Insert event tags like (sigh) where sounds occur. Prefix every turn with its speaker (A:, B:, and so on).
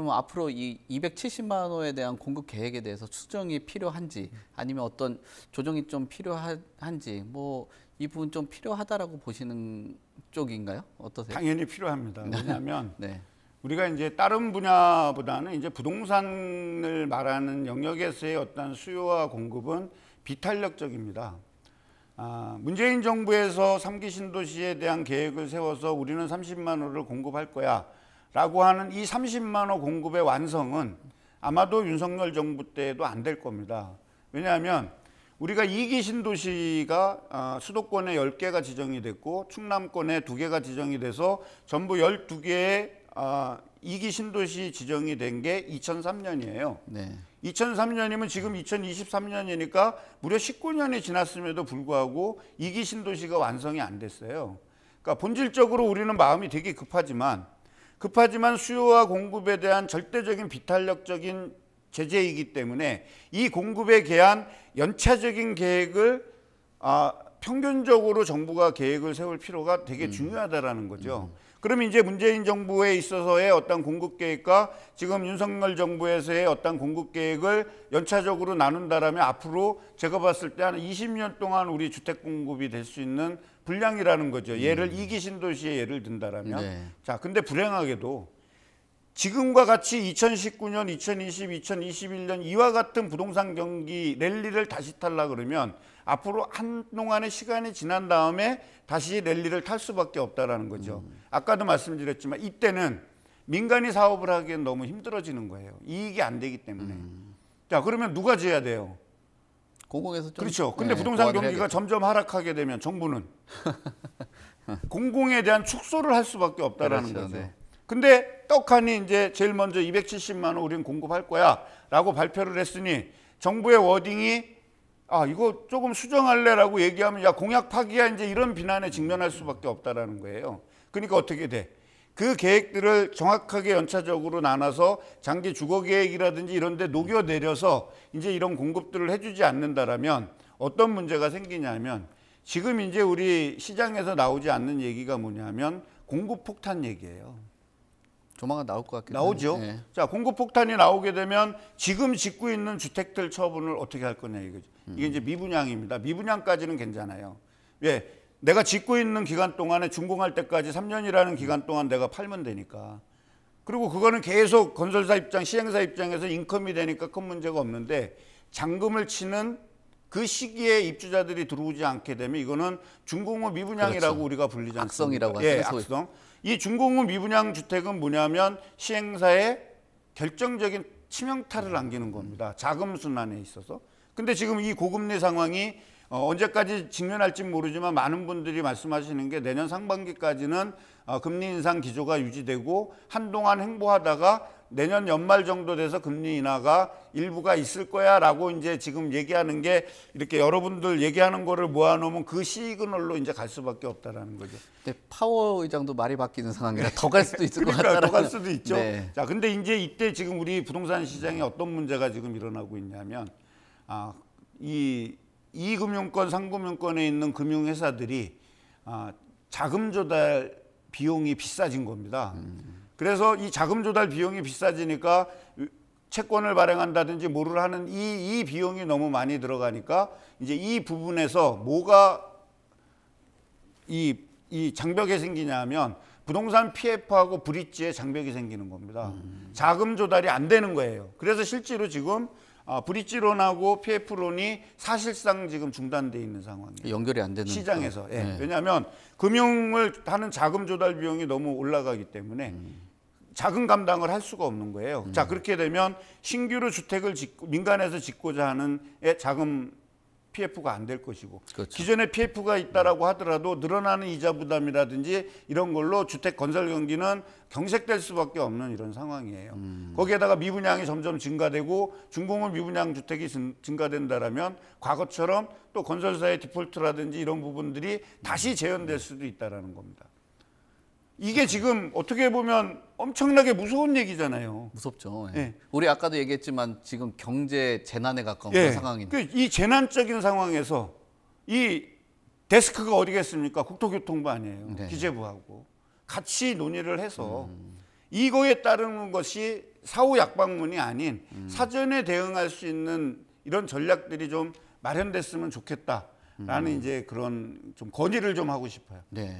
A: 그러면 앞으로 이 270만 호에 대한 공급 계획에 대해서 수정이 필요한지 아니면 어떤 조정이 좀 필요한지 뭐 이 부분 좀 필요하다라고 보시는 쪽인가요? 어떠세요? 당연히 필요합니다. 네. 왜냐하면 네. 우리가 이제 다른 분야보다는 이제 부동산을 말하는 영역에서의 어떤 수요와 공급은 비탄력적입니다. 아, 문재인 정부에서 삼기 신도시에 대한 계획을 세워서 우리는 30만 호를 공급할 거야. 라고 하는 이 30만 호 공급의 완성은 아마도 윤석열 정부 때도 에안될 겁니다. 왜냐하면 우리가 이기 신도시가 아, 수도권에 10개가 지정이 됐고 충남권에 2개가 지정이 돼서 전부 12개의 아, 이기 신도시 지정이 된 게 2003년이에요. 네. 2003년이면 지금 2023년이니까 무려 19년이 지났음에도 불구하고 이기 신도시가 완성이 안 됐어요. 그러니까 본질적으로 우리는 마음이 되게 급하지만 급하지만 수요와 공급에 대한 절대적인 비탄력적인 제재이기 때문에 이 공급에 대한 연차적인 계획을 아, 평균적으로 정부가 계획을 세울 필요가 되게 음. 중요하다라는 거죠. 음. 그럼 이제 문재인 정부에 있어서의 어떤 공급 계획과 지금 윤석열 정부에서의 어떤 공급 계획을 연차적으로 나눈다라면 앞으로 제가 봤을 때 한 20년 동안 우리 주택 공급이 될 수 있는 분량이라는 거죠. 예를 음. 이기 신도시에 예를 든다라면. 네. 자, 근데 불행하게도 지금과 같이 2019년, 2020, 2021년 이와 같은 부동산 경기 랠리를 다시 탈라 그러면 앞으로 한동안의 시간이 지난 다음에 다시 랠리를 탈 수밖에 없다라는 거죠. 음. 아까도 말씀드렸지만 이때는 민간이 사업을 하기엔 너무 힘들어지는 거예요. 이익이 안 되기 때문에. 음. 자, 그러면 누가 지어야 돼요? 공공에서 그렇죠. 근데 네, 부동산 경기가 점점 하락하게 되면 정부는 (laughs) 공공에 대한 축소를 할 수밖에 없다라는 그렇죠, 거죠. 네. 근데 떡하니 이제 제일 먼저 270만 원우린 공급할 거야라고 발표를 했으니 정부의 워딩이 아 이거 조금 수정할래라고 얘기하면 야 공약 파기야 이제 이런 비난에 직면할 수밖에 없다라는 거예요. 그러니까 어떻게 돼? 그 계획들을 정확하게 연차적으로 나눠서 장기 주거 계획이라든지 이런 데 녹여 내려서 이제 이런 공급들을 해주지 않는다라면 어떤 문제가 생기냐면 지금 이제 우리 시장에서 나오지 않는 얘기가 뭐냐면 공급 폭탄 얘기예요. 조만간 나올 것 같긴 나오죠. 네. 자 공급 폭탄이 나오게 되면 지금 짓고 있는 주택들 처분을 어떻게 할 거냐 이거죠. 음. 이게 이제 미분양입니다. 미분양까지는 괜찮아요. 왜? 예, 내가 짓고 있는 기간 동안에 준공할 때까지 3년이라는 기간 동안 내가 팔면 되니까. 그리고 그거는 계속 건설사 입장, 시행사 입장에서 인컴이 되니까 큰 문제가 없는데 잔금을 치는 그 시기에 입주자들이 들어오지 않게 되면 이거는 중공업 미분양이라고 그렇죠. 우리가 불리지 않습니까? 악성이라고 하죠. 예, 이 중공업 미분양 주택은 뭐냐면 시행사의 결정적인 치명타를 안기는 겁니다. 자금 순환에 있어서. 근데 지금 이 고금리 상황이 어, 언제까지 직면할지 모르지만 많은 분들이 말씀하시는 게 내년 상반기까지는 어, 금리 인상 기조가 유지되고 한동안 행보하다가 내년 연말 정도 돼서 금리 인하가 일부가 있을 거야라고 이제 지금 얘기하는 게 이렇게 여러분들 얘기하는 거를 모아놓으면 그 시그널로 이제 갈 수밖에 없다라는 거죠. 네, 파워 의장도 말이 바뀌는 상황이라 더 갈 수도 있을 그러니까 것같다 더갈 수도 있죠. 네. 자, 근데 이제 이때 지금 우리 부동산 시장에 어떤 문제가 지금 일어나고 있냐면 아, 이 2금융권, 3금융권에 있는 금융회사들이 아, 자금 조달 비용이 비싸진 겁니다. 그래서 이 자금 조달 비용이 비싸지니까 채권을 발행한다든지 뭐를 하는 이, 이 비용이 너무 많이 들어가니까 이제 이 부분에서 뭐가 이, 이 장벽이 생기냐면 하 부동산 PF하고 브릿지에 장벽이 생기는 겁니다. 음. 자금 조달이 안 되는 거예요. 그래서 실제로 지금 아, 브릿지론하고 PF론이 사실상 지금 중단돼 있는 상황이에요. 연결이 안 되는 시장에서. 예. 네. 왜냐하면 금융을 하는 자금 조달 비용이 너무 올라가기 때문에 음. 자금 감당을 할 수가 없는 거예요. 음. 자 그렇게 되면 신규로 주택을 짓고, 민간에서 짓고자 하는 자금 PF가 안 될 것이고 그렇죠. 기존에 PF가 있다라고 하더라도 늘어나는 이자 부담이라든지 이런 걸로 주택 건설 경기는 경색될 수밖에 없는 이런 상황이에요. 음. 거기에다가 미분양이 점점 증가되고 중공업 미분양 주택이 증가된다라면 과거처럼 또 건설사의 디폴트라든지 이런 부분들이 다시 재현될 수도 있다라는 겁니다. 이게 지금 어떻게 보면 엄청나게 무서운 얘기잖아요. 무섭죠. 예. 예. 우리 아까도 얘기했지만 지금 경제 재난에 가까운 예. 상황인데 그이 재난적인 상황에서 이 데스크가 어디겠습니까? 국토교통부 아니에요. 네. 기재부하고 같이 논의를 해서 음. 이거에 따르는 것이 사후 약방문이 아닌 음. 사전에 대응할 수 있는 이런 전략들이 좀 마련됐으면 좋겠다라는 음. 이제 그런 좀 건의를 좀 하고 싶어요. 네.